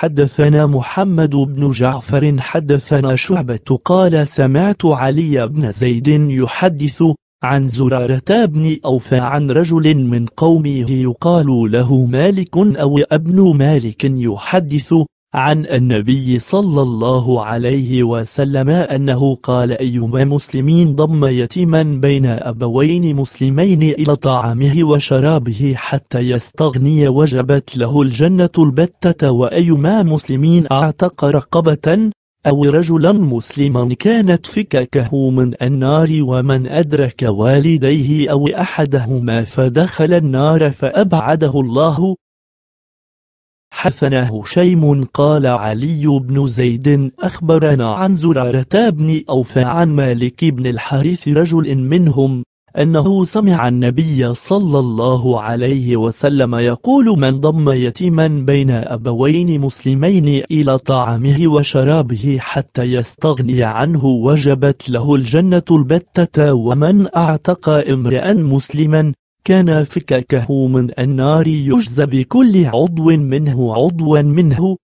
حدثنا محمد بن جعفر حدثنا شعبة قال سمعت علي بن زيد يحدث عن زرارة بن أوفى عن رجل من قومه يقال له مالك أو ابن مالك يحدث عن النبي صلى الله عليه وسلم أنه قال أيما مسلمين ضم يتيما بين أبوين مسلمين إلى طعامه وشرابه حتى يستغني وجبت له الجنة البتة وأيما مسلمين أعتق رقبة أو رجلا مسلما كانت فككه من النار ومن أدرك والديه أو أحدهما فدخل النار فأبعده الله حدثنا هشيم قال علي بن زيد أخبرنا عن زرارة بن أوفى عن مالك بن الحارث رجل منهم أنه سمع النبي صلى الله عليه وسلم يقول من ضم يتيما بين أبوين مسلمين إلى طعامه وشرابه حتى يستغني عنه وجبت له الجنة البتة ومن أعتق امرئا مسلما كان فككه من النار يجزى بكل عضو منه عضوا منه